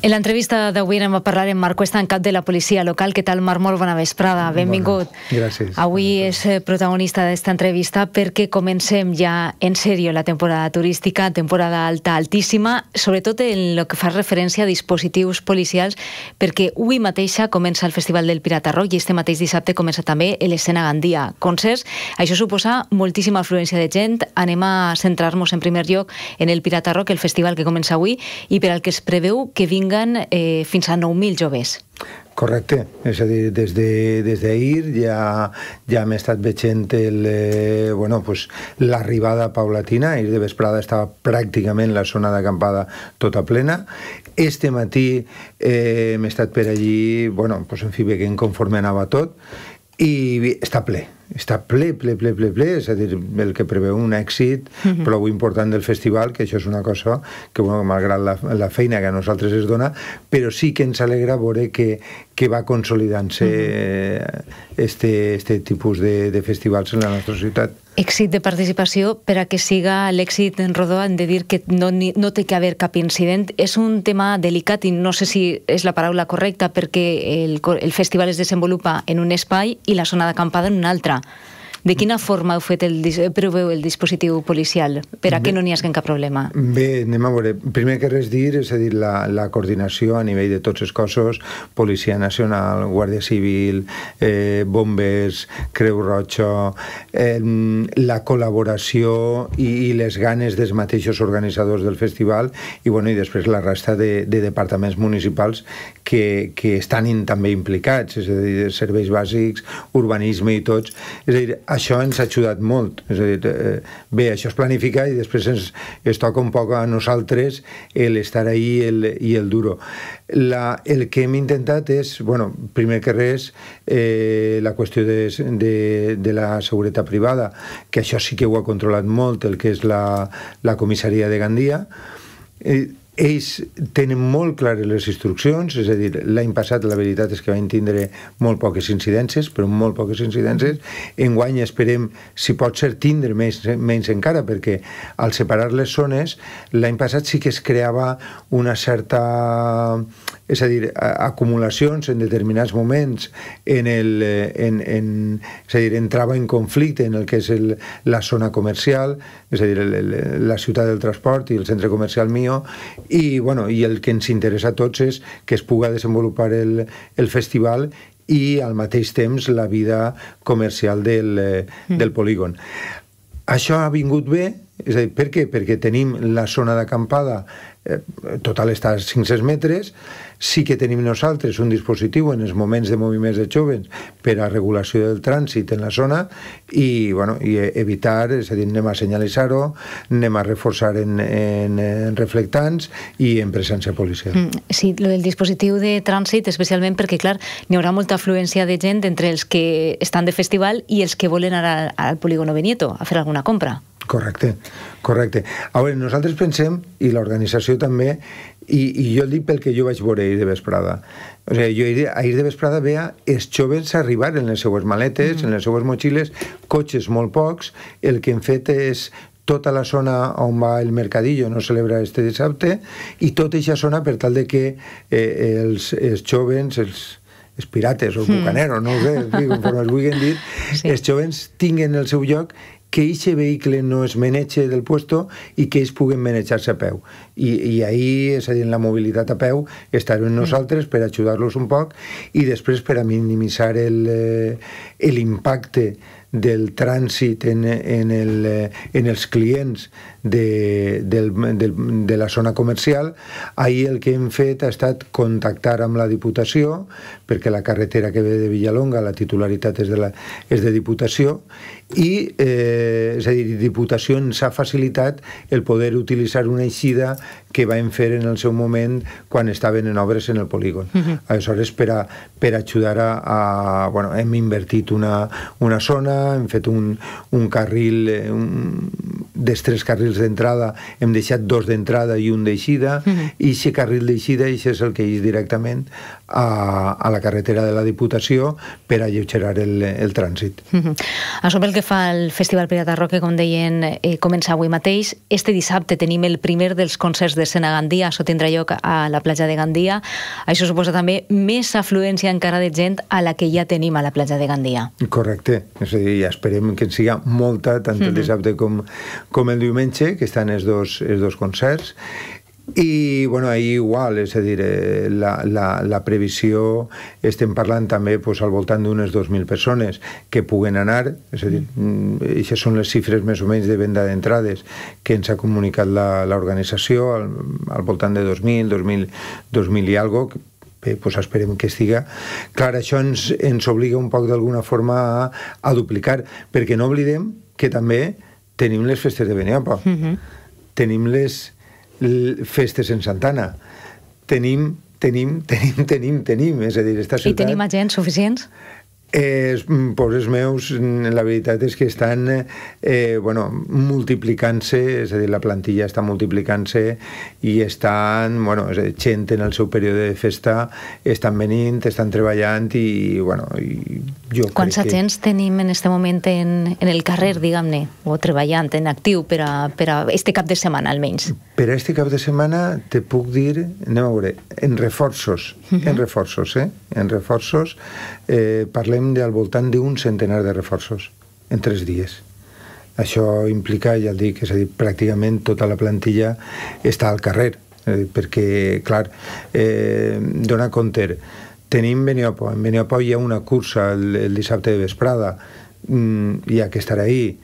En l'entrevista d'avui anem a parlar amb Marc Cuesta, en cap de la policia local. Què tal, Marc? Molt bona vesprada, benvingut. Bona. Gràcies. Avui és eh, protagonista d'esta entrevista perquè comencem ja en sèrio la temporada turística, temporada alta, altíssima, sobretot en el que fa referència a dispositius policials, perquè avui mateixa comença el Festival del Pirata Rock i este mateix dissabte comença també l'escena Gandia. Concerts, això suposa moltíssima afluència de gent. Anem a centrar-nos en primer lloc en el Pirata Rock, el festival que comença avui, i per al que es preveu que vinga ajuden eh, fins a 9.000 joves. Correcte, és a dir, des d'ahir de, des de ja, ja hem estat veient el, eh, bueno, pues, l'arribada paulatina, ahir de vesprada estava pràcticament la zona d'acampada tota plena, este matí eh, hem estat per allí, bueno, pues, en fi, veient conforme anava tot, i està ple, està ple, ple, ple, ple, ple, és a dir, el que preveu un èxit mm -hmm. prou important del festival, que això és una cosa que, bueno, malgrat la, la feina que a nosaltres es dona, però sí que ens alegra veure que, que va consolidant-se mm -hmm este, este tipus de, de festivals en la nostra ciutat. Èxit de participació, per a que siga l'èxit en Rodó, hem de dir que no, no té que haver cap incident. És un tema delicat i no sé si és la paraula correcta perquè el, el festival es desenvolupa en un espai i la zona d'acampada en un altre. De quina forma heu fet el, proveu el dispositiu policial per a que no n'hi hagués cap problema? Bé, anem a veure. Primer que res dir, és a dir, la, la coordinació a nivell de tots els cossos, Policia Nacional, Guàrdia Civil, eh, Bombers, Creu Roja, eh, la col·laboració i, i les ganes dels mateixos organitzadors del festival i, bueno, i després la resta de, de departaments municipals que, que estan in, també implicats, és a dir, serveis bàsics, urbanisme i tots. És a dir, això ens ha ajudat molt. És a dir, eh, bé, això es planifica i després ens, es toca un poc a nosaltres el estar ahí el, i el duro. La, el que hem intentat és, bueno, primer que res, eh, la qüestió de, de, de la seguretat privada, que això sí que ho ha controlat molt el que és la, la comissaria de Gandia, eh, ells tenen molt clares les instruccions, és a dir, l'any passat la veritat és que van tindre molt poques incidències, però molt poques incidències. Mm-hmm. Enguany esperem, si pot ser, tindre més, menys encara, perquè al separar les zones, l'any passat sí que es creava una certa... És a dir, acumulacions en determinats moments en el... En, en, és a dir, entrava en conflicte en el que és el, la zona comercial, és a dir, el, el, la ciutat del transport i el centre comercial mío, i, bueno, i el que ens interessa a tots és que es puga desenvolupar el, el festival i al mateix temps la vida comercial del, eh, mm. del polígon. Això ha vingut bé és a dir, per què? Perquè tenim la zona d'acampada, eh, total està a 500 metres, sí que tenim nosaltres un dispositiu en els moments de moviments de joves per a regulació del trànsit en la zona i, bueno, i evitar, és a dir, anem a senyalitzar-ho, anem a reforçar en, en, en reflectants i en presència policial. Mm, sí, el del dispositiu de trànsit, especialment perquè, clar, n'hi haurà molta afluència de gent entre els que estan de festival i els que volen anar al polígono Benito a fer alguna compra. Correcte, correcte. A veure, nosaltres pensem, i l'organització també, i, i jo el dic pel que jo vaig veure ahir de vesprada. O sigui, jo ahir, ahir de vesprada veia els joves arribar en les seues maletes, mm. en les seues motxilles, cotxes molt pocs, el que hem fet és tota la zona on va el Mercadillo no celebra este dissabte i tota aquesta zona per tal de que eh, els, els jovens, els, els pirates o els mm. bucaneros, mm. no ho sé, com es vulguin dir, sí. els jovens tinguen el seu lloc que aquest vehicle no es meneixi del puesto i que ells puguin manejar-se a peu. I, I ahí, és a dir, en la mobilitat a peu, estarem nosaltres per ajudar-los un poc i després per a minimitzar l'impacte eh, del trànsit en, en, el, eh, en els clients de, del, de, de la zona comercial. Ahir el que hem fet ha estat contactar amb la Diputació, perquè la carretera que ve de Villalonga, la titularitat és de, la, és de Diputació, i eh, és a dir, Diputació ens ha facilitat el poder utilitzar una eixida que vam fer en el seu moment quan estaven en obres en el polígon. Uh mhm. -huh. Aleshores, per, a, per ajudar a, a... Bueno, hem invertit una, una zona, hem fet un, un carril, eh, un, dels tres carrils d'entrada hem deixat dos d'entrada i un d'eixida, uh mhm. -huh. i aquest carril d'eixida és el que és directament a, a la carretera de la Diputació per alleugerar el, el trànsit. Uh -huh. A sobre el que fa el Festival Pirata que com deien, eh, comença avui mateix. Este dissabte tenim el primer dels concerts Sena Gandia, això tindrà lloc a la platja de Gandia. Això suposa també més afluència encara de gent a la que ja tenim a la platja de Gandia. Correcte. És a dir, ja esperem que en siga molta, tant el mhm. dissabte com, com el diumenge, que estan els dos, els dos concerts, i, bueno, ahir igual, és a dir, eh, la, la, la previsió, estem parlant també pues, al voltant d'unes 2.000 persones que puguen anar, és a dir, aquestes mm. mm, són les xifres més o menys de venda d'entrades que ens ha comunicat l'organització, al, al voltant de 2.000, 2.000, 2.000 i algo, bé, doncs esperem que estiga. Clar, això ens, ens obliga un poc d'alguna forma a, a duplicar, perquè no oblidem que també tenim les festes de Beniapa, uh mhm. -huh. tenim les festes en Santana, tenim, tenim, tenim, tenim, tenim, és a dir, esta ciutat... I tenim agents suficients? Eh, els mm, pobres meus, mm, la veritat és que estan eh, eh, bueno, multiplicant-se, és a dir, la plantilla està multiplicant-se i estan, bueno, és a dir, gent en el seu període de festa, estan venint, estan treballant i, bueno, i jo Quants crec agents que... tenim en este moment en, en el carrer, diguem-ne, o treballant en actiu per a, per a este cap de setmana, almenys? Per a este cap de setmana te puc dir, anem a veure, en reforços, uh mhm. -huh. en reforços, eh? En reforços, eh, parlem parlem del voltant d'un centenar de reforços en tres dies. Això implica, ja el dic, és a dir, pràcticament tota la plantilla està al carrer, eh, perquè, clar, eh, dona compte, tenim Beniopo, en Beniopo hi ha una cursa el, el dissabte de vesprada, mm, hi ha que estar ahí.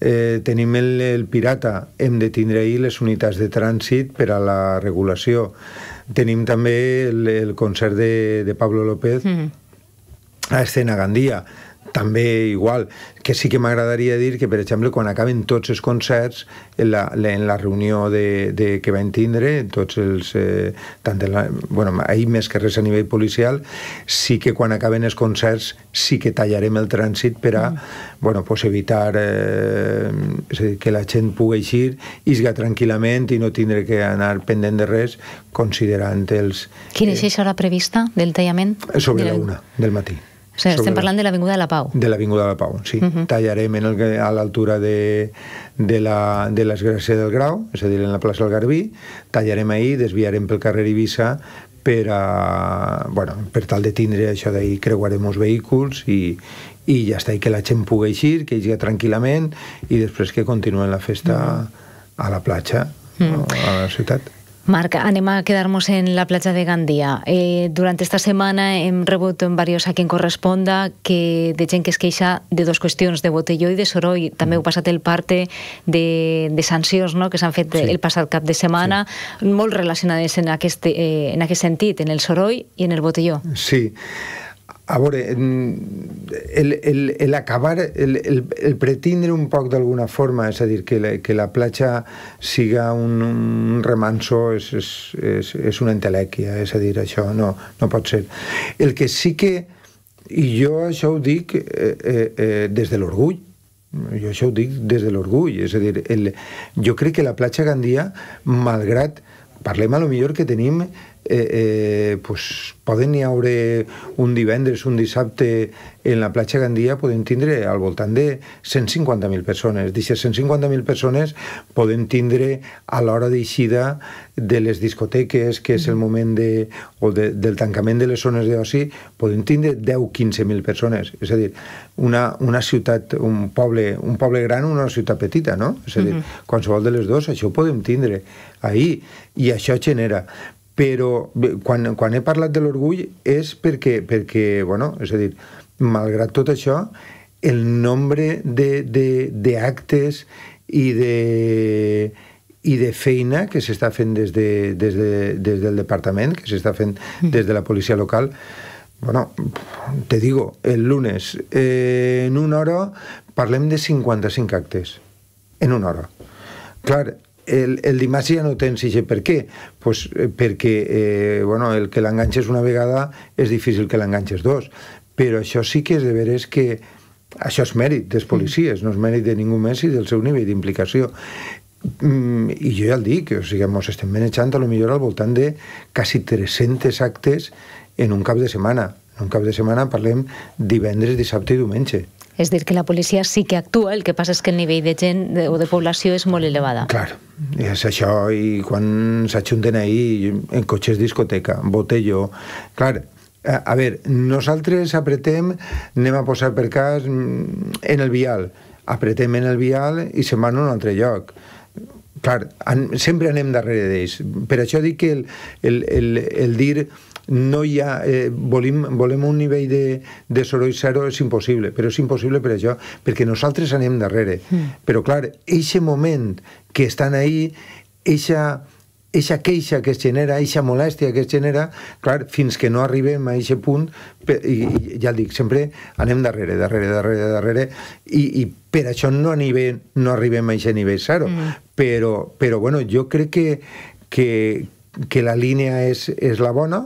Eh, tenim el, el Pirata, hem de tindre ahir les unitats de trànsit per a la regulació. Tenim també el, el concert de, de Pablo López, mm -hmm a Escena Gandia també igual, que sí que m'agradaria dir que, per exemple, quan acaben tots els concerts, en la, en la reunió de, de, que vam tindre, tots els, eh, tant de la, bueno, ahir més que res a nivell policial, sí que quan acaben els concerts sí que tallarem el trànsit per a mm. bueno, pues evitar eh, que la gent pugui eixir, isga tranquil·lament i no tindre que anar pendent de res, considerant els... Quina és la eh, hora prevista del tallament? Sobre de la una del matí. O sigui, estem parlant de l'Avinguda de la Pau. De l'Avinguda de la Pau, sí. Uh mhm. -huh. Tallarem en el, a l'altura de, de, la, de l'Esgràcia del Grau, és a dir, en la plaça del Garbí, tallarem ahir, desviarem pel carrer Eivissa per, a, bueno, per tal de tindre això d'ahir creuarem els vehicles i, i ja està, i que la gent pugui eixir, que eixi tranquil·lament i després que continuen la festa mhm. a la platja, mm. a la ciutat. Marc, anem a quedar-nos en la platja de Gandia. Eh, durant esta setmana hem rebut en varios a quien corresponda que de gent que es queixa de dos qüestions, de botelló i de soroll. També heu passat el parte de, de sancions no?, que s'han fet sí. el passat cap de setmana, sí. molt relacionades en aquest, eh, en aquest sentit, en el soroll i en el botelló. Sí a veure, el, el, el acabar, el, el, el pretindre un poc d'alguna forma, és a dir, que la, que la platja siga un, un remanso és, és, és, és una entelèquia, és a dir, això no, no pot ser. El que sí que, i jo això ho dic eh, eh, eh des de l'orgull, jo això ho dic des de l'orgull, és a dir, el, jo crec que la platja Gandia, malgrat, parlem a lo millor que tenim eh, eh, pues, poden hi haure un divendres, un dissabte en la platja Gandia poden tindre al voltant de 150.000 persones. D'aixes 150.000 persones poden tindre a l'hora d'eixida de les discoteques, que és el moment de, o de, del tancament de les zones d'oci, poden tindre 10-15.000 persones. És a dir, una, una ciutat, un poble, un poble gran, una ciutat petita, no? És a dir, uh -huh. qualsevol de les dues, això ho podem tindre ahir, i això genera però quan, quan he parlat de l'orgull és perquè, perquè, bueno, és a dir, malgrat tot això, el nombre d'actes i de i de feina que s'està fent des, de, des, de, des del departament, que s'està fent mm. des de la policia local, bueno, te digo, el lunes, eh, en una hora, parlem de 55 actes. En una hora. Clar, el, el dimarts ja no tens aquest per què pues, eh, perquè eh, bueno, el que l'enganxes una vegada és difícil que l'enganxes dos però això sí que és de veres que això és mèrit dels mm. policies, no és mèrit de ningú més i del seu nivell d'implicació mm, i jo ja el dic, o sigui, ens estem menjant a lo millor al voltant de quasi 300 actes en un cap de setmana en un cap de setmana parlem divendres, dissabte i diumenge és dir, que la policia sí que actua, el que passa és que el nivell de gent de, o de població és molt elevada. Clar, és això, i quan s'ajunten ahir en cotxes discoteca, botelló... Clar, a, a veure, nosaltres apretem, anem a posar per cas, mm, en el vial. Apretem en el vial i se'n van a un altre lloc clar, an, sempre anem darrere d'ells. Per això dic que el, el, el, el dir no hi ha... Eh, volem, volem un nivell de, de soroll zero, és impossible, però és impossible per això, perquè nosaltres anem darrere. Mm. Però, clar, eixe moment que estan ahí, eixa eixa queixa que es genera, eixa molèstia que es genera, clar, fins que no arribem a eixe punt, i, i ja el dic, sempre anem darrere, darrere, darrere, darrere, i, i per això no, anive, no arribem a eixe nivell zero. Mm. Però, però, bueno, jo crec que, que, que la línia és, és la bona,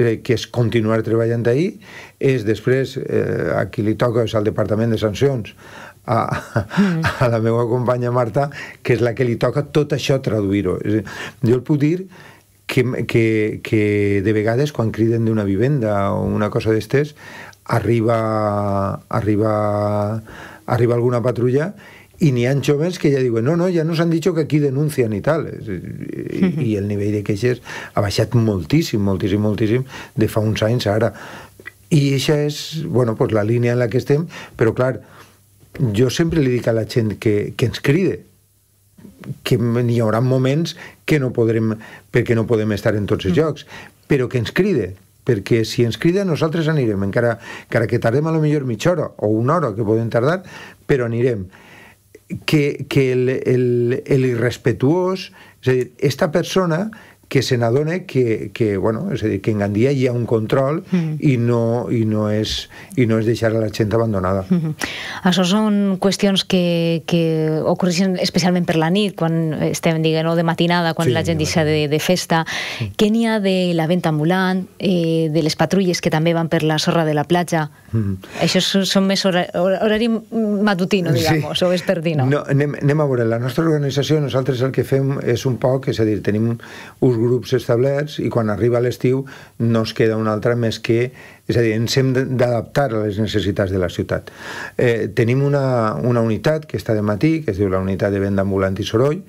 eh, que és continuar treballant ahir, és després, eh, a qui li toca és al Departament de Sancions, a, a la meva companya Marta, que és la que li toca tot això traduir-ho. Jo el puc dir que, que, que de vegades quan criden d'una vivenda o una cosa d'estes, arriba, arriba, arriba alguna patrulla y ni han jóvenes que ya digo, no, no, ya nos han dicho que aquí denuncian y tal. I, el nivell de queixes ha baixat moltíssim, moltíssim, moltíssim de fa uns anys ara. I això és, bueno, pues la línia en la que estem, però clar, jo sempre li dic a la gent que, que ens cride, que hi haurà moments que no podrem, perquè no podem estar en tots els mm. llocs, però que ens cride, perquè si ens crida nosaltres anirem, encara, encara que tardem a lo millor mitja hora o una hora que podem tardar, però anirem. que, el, el, el irrespetuoso, es decir, esta persona que se n'adona que, que, bueno, és a dir, que en Gandia hi ha un control mm. i, no, i, no és, i no és deixar la gent abandonada. Mm -hmm. Això són qüestions que, que ocorreixen especialment per la nit, quan estem, diguem, de matinada, quan sí, la gent deixa de, de festa. Mm. Què n'hi ha de la venta ambulant, eh, de les patrulles que també van per la sorra de la platja? Mm. Això són més horari, horari matutino, diguem, sí. o vespertino. No, anem, anem a veure, la nostra organització, nosaltres el que fem és un poc, és a dir, tenim uns grups establerts i quan arriba l'estiu no es queda un altre més que... És a dir, ens hem d'adaptar a les necessitats de la ciutat. Eh, tenim una, una unitat que està de matí, que es diu la unitat de venda ambulant i soroll,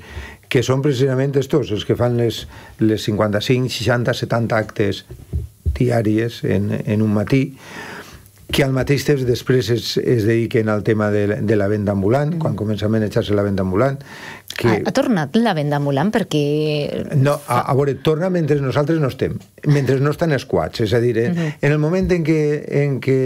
que són precisament estos, els que fan les, les 55, 60, 70 actes diàries en, en un matí, que al mateix temps després es, es dediquen al tema de, de la venda ambulant, mm. quan comença a menjar se la venda ambulant. Que... Ha, ha tornat la venda ambulant perquè... No, a, a veure, torna mentre nosaltres no estem, mentre no estan esquats, és a dir, en, eh, mm -hmm. en el moment en què, en què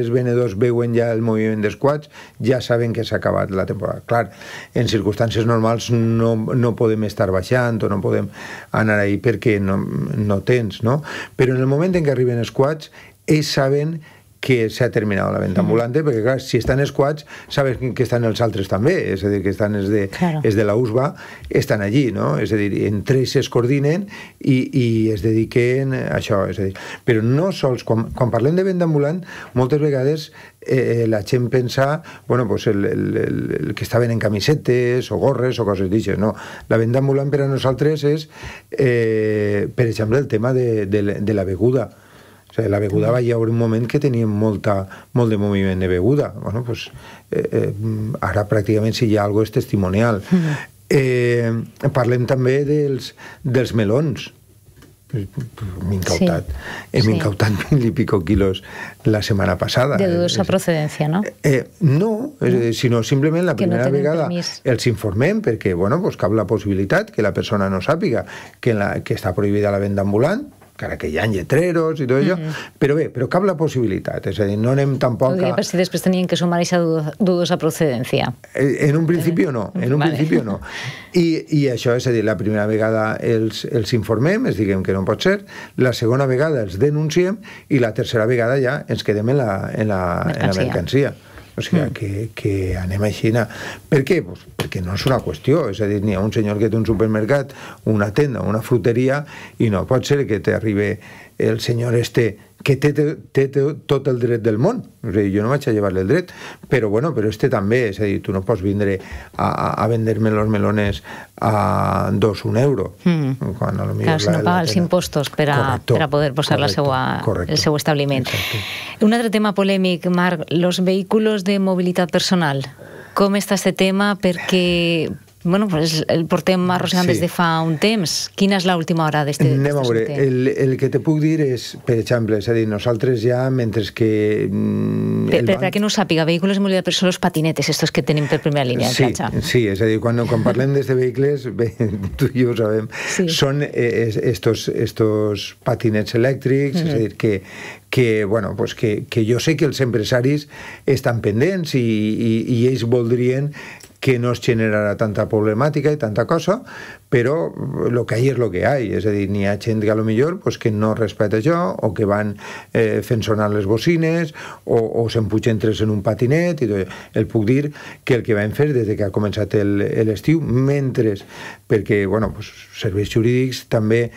els venedors veuen ja el moviment d'esquats, ja saben que s'ha acabat la temporada. Clar, en circumstàncies normals no, no podem estar baixant o no podem anar ahir perquè no, no tens, no? Però en el moment en què arriben esquats, ells saben que s'ha terminat la venda ambulante, perquè clar, si estan els squats, sabes que estan els altres també, és a dir, que estan els de, claro. els de la USBA, estan allí, no? És a dir, entre ells es coordinen i, i es dediquen a això, és a dir, però no sols, quan, quan parlem de venda ambulant, moltes vegades eh, la gent pensa bueno, pues el, el, el, el que estaven en camisetes o gorres o coses d'aixes. No, la venda ambulant per a nosaltres és, eh, per exemple, el tema de, de, de la beguda o sigui, la beguda mm. va haver un moment que tenia molta, molt de moviment de beguda. Bueno, pues, eh, eh, ara pràcticament si hi ha algo és testimonial. Mm. Eh, parlem també dels, dels melons. M'he incautat. Sí, eh, Hem sí. incautat mil i pico quilos la setmana passada. De eh, a eh, procedència, no? Eh, no, eh, sinó simplement la que primera no vegada permís. els informem perquè bueno, pues, cap la possibilitat que la persona no sàpiga que, la, que està prohibida la venda ambulant, encara que hi ha lletreros i tot això, mm -hmm. però bé, però cap la possibilitat, és a dir, no anem tampoc... a... per si després tenien que sumar aquesta dudosa procedència. Eh, en un principi no, en un vale. principi no. I, I això, és a dir, la primera vegada els, els informem, els diguem que no pot ser, la segona vegada els denunciem i la tercera vegada ja ens quedem en la, en la, mercancia. En la mercancia. O sigui, mm. que, que anem a Xina. Per què? Pues perquè no és una qüestió. És a dir, n'hi ha un senyor que té un supermercat, una tenda, una fruteria, i no pot ser que t'arribi el senyor este que té, té, té tot el dret del món. O sigui, jo no vaig a llevar-li el dret, però bueno, però este també, és a dir, tu no pots vindre a, a vendre-me los melones a dos, un euro. Mm. Quan a lo millor claro, si no paga els impostos per a, correcto, per a poder posar correcto, la seua, correcto, el seu establiment. Exacte. Un altre tema polèmic, Marc, los vehículos de mobilitat personal. Com està este tema? Perquè bueno, pues el portem arrossegant sí. des de fa un temps. Quina és l'última hora d'aquest Anem a veure, el, el que te puc dir és, per exemple, és a dir, nosaltres ja, mentre que... Mm, per, per, banc... que no ho sàpiga, vehicles de mobilitat, però són els patinetes, estos que tenim per primera línia sí, platja. Sí, és a dir, quan, quan parlem de vehicles, bé, tu i jo ho sabem, sí. són eh, estos, estos patinets elèctrics, mm -hmm. és a mhm. dir, que, que, bueno, pues que, que jo sé que els empresaris estan pendents i, i, i ells voldrien que no es generarà tanta problemàtica i tanta cosa, però el que hi és el que hi ha, és a dir, n'hi ha gent que potser lo millor pues, que no respecta això, o que van eh, fent sonar les bocines, o, o s'empugen tres en un patinet, i tot. el puc dir que el que vam fer des de que ha començat l'estiu, mentre, perquè, bueno, pues, serveis jurídics també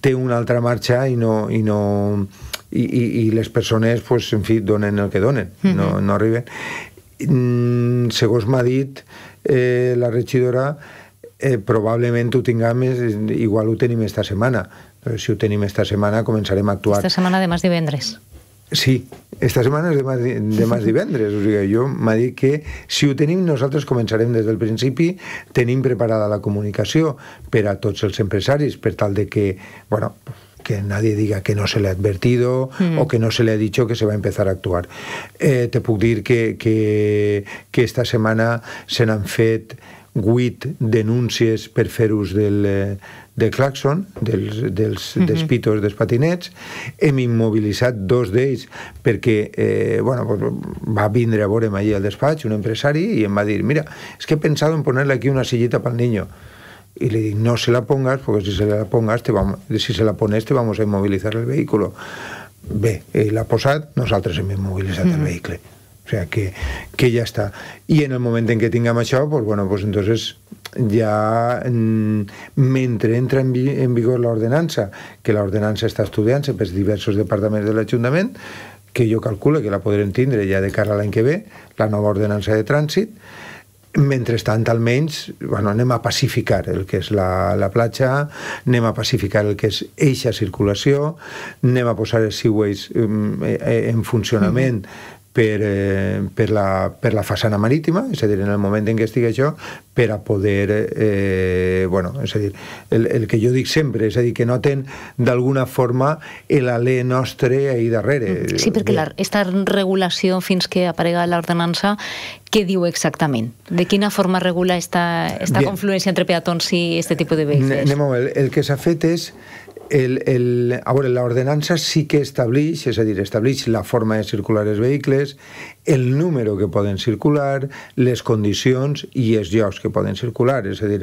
té una altra marxa i no, i no i, i, i les persones, pues, en fi, donen el que donen, no, no arriben. Mm, segons m'ha dit, eh, la regidora eh, probablement ho tinguem, igual ho tenim esta setmana, però si ho tenim esta setmana començarem a actuar. Esta setmana de més divendres. Sí, esta setmana és demà, demà divendres, o sigui, jo m'ha dit que si ho tenim nosaltres començarem des del principi, tenim preparada la comunicació per a tots els empresaris, per tal de que, bueno, que nadie diga que no se le ha advertido mm. o que no se le ha dicho que se va a empezar a actuar. Eh, te puc dir que, que, que esta setmana se n'han fet 8 denúncies per fer ús del, eh, del claxon, dels, dels, mm -hmm. dels pitos dels patinets. Hem immobilitzat dos d'ells perquè eh, bueno, pues va vindre a veure'm allí al despatx un empresari i em va dir, mira, és es que he pensat en ponerle aquí una sillita pel niño y le dije, no se la pongas porque si se la pongas te vamos, si se la pones te vamos a inmovilizar el vehículo Ve, eh, la posat, nosotros hem immobilitzat mm. el vehículo. O sea, que, que ya está. Y en el momento en que tenga això, pues, bueno, pues entonces ja mm, entre entra en, vi en vigor ordenanza, que ordenanza está estudiando se pues diversos departamentos del ayuntamiento, que yo calculo que la podré entender ya de cara a en que ve, la nueva ordenanza de tránsito mentrestant almenys bueno, anem a pacificar el que és la, la platja, anem a pacificar el que és eixa circulació, anem a posar els seaways mm, eh, eh, en funcionament mm -hmm per, eh, per, la, per la façana marítima, és a dir, en el moment en què estigui això, per a poder, eh, bueno, és a dir, el, el que jo dic sempre, és a dir, que noten d'alguna forma l'alè nostre ahir darrere. Mm, sí, perquè la, esta regulació fins que aparega l'ordenança, què diu exactament? De quina forma regula esta, esta confluència entre peatons i aquest tipus de vehicles? Anem el, el que s'ha fet és el, el, a veure, l'ordenança sí que estableix, és a dir, estableix la forma de circular els vehicles, el número que poden circular, les condicions i els llocs que poden circular. És a dir,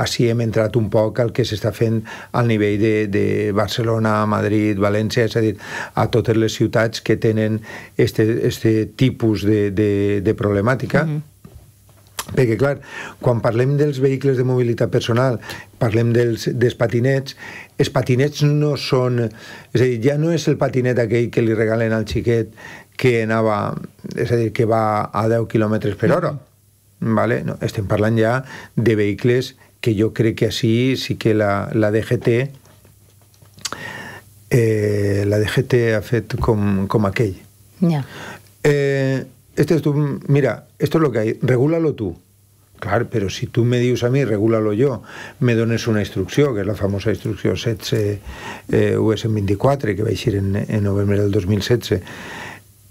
així hem entrat un poc al que s'està fent al nivell de, de Barcelona, Madrid, València, és a dir, a totes les ciutats que tenen este, este tipus de, de, de problemàtica, mm -hmm perquè, clar, quan parlem dels vehicles de mobilitat personal, parlem dels, dels patinets, els patinets no són... És a dir, ja no és el patinet aquell que li regalen al xiquet que anava... És a dir, que va a 10 km per hora. Vale? No, estem parlant ja de vehicles que jo crec que així sí que la, la DGT eh, la DGT ha fet com, com aquell. Yeah. Eh, este es tu, mira, esto es lo que hay, regúlalo tú. Claro, pero si tú me dius a mí, regúlalo yo, me dones una instrucció, que és la famosa instrucció 16 e e, eh, US24, e que va ir en, en novembre del 2016,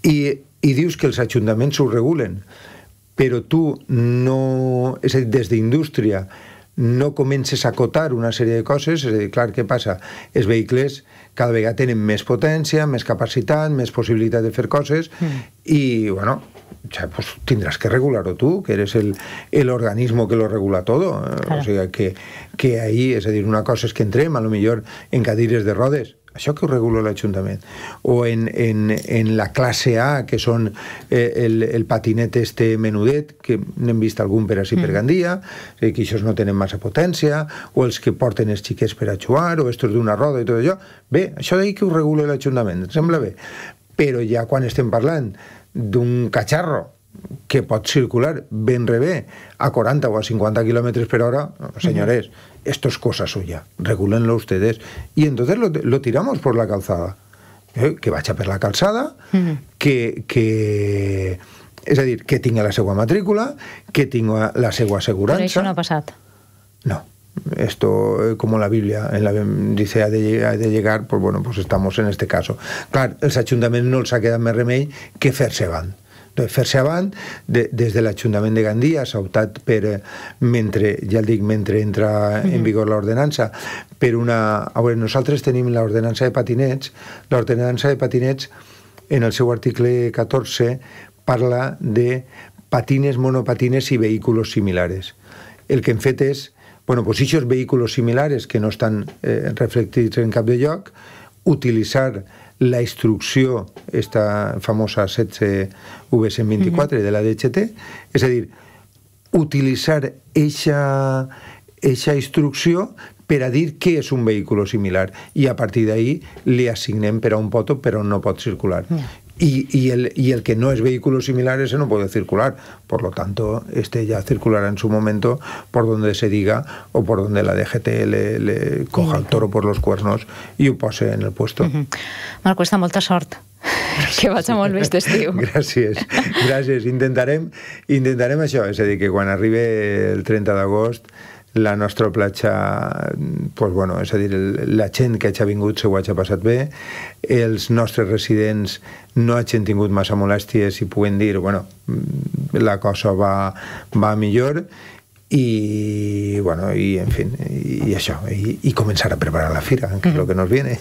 y, y dius que els ajuntaments ho regulen, pero tu no... És decir, desde des no comences a cotar una sèrie de coses, és a dir, clar, què passa? Els vehicles cada vegada tenen més potència, més capacitat, més possibilitat de fer coses mm. i, bueno, ja, pues, tindràs que regular-ho tu, que eres el, el organisme que lo regula todo. Eh, claro. O sea, que, que ahí, és a dir, una cosa és que entrem, a lo millor, en cadires de rodes, això que ho regula l'Ajuntament, o en, en, en la classe A, que són eh, el, el patinet este menudet, que n'hem vist algun per així mm. per Gandia, eh, que això no tenen massa potència, o els que porten els xiquets per a jugar, o estos d'una roda i tot allò. Bé, això d'ahir que ho regula l'Ajuntament, sembla bé. Però ja quan estem parlant d'un catxarro que pot circular ben revés a 40 o a 50 kilómetros por hora, señores, esto es cosa suya, regúlenlo ustedes. Y entonces lo, tiramos por la calzada. Eh, que va a por la calzada, que, que... decir, que tenga la segua matrícula, que tenga la segua assegurança... no No. Esto, eh, como la Biblia dice, ha de, llegar, pues bueno, pues estamos en este caso. claro, el Sachundamen no lo ha quedado más que fer-se van. no fer-se avant, de, des de l'Ajuntament de Gandia, s'ha optat per, eh, mentre, ja el dic, mentre entra en mhm. vigor l'ordenança, per una... A veure, nosaltres tenim l'ordenança de patinets, l'ordenança de patinets, en el seu article 14, parla de patines, monopatines i vehículos similares. El que hem fet és, bueno, pues aquests vehículos similares que no estan eh, reflectits en cap de lloc, utilitzar la instrucció, esta famosa 16V124 uh -huh. de la DHT, és a dir, utilitzar eixa, eixa instrucció per a dir què és un vehicle similar i a partir d'ahir li assignem per a un pot o per on no pot circular. Yeah. y, el, y el que no es vehículo similar ese no puede circular. Por lo tanto, este ya circulará en su momento por donde se diga o por donde la DGT le, coja el toro por los cuernos y pase en el puesto. me cuesta Marco, suerte molta sort que vaya a bien este estío Gracias, intentaremos intentaremos intentarem es decir, que cuando arribe el 30 de agosto la nostra platja, pues, bueno, és a dir, la gent que ha vingut s'ho ha passat bé, els nostres residents no hagin tingut massa molèsties i puguen dir, bueno, mm, la cosa va, va millor i, bueno, i en fi, i, i això, i, i començar a preparar la fira, que és el que nos viene.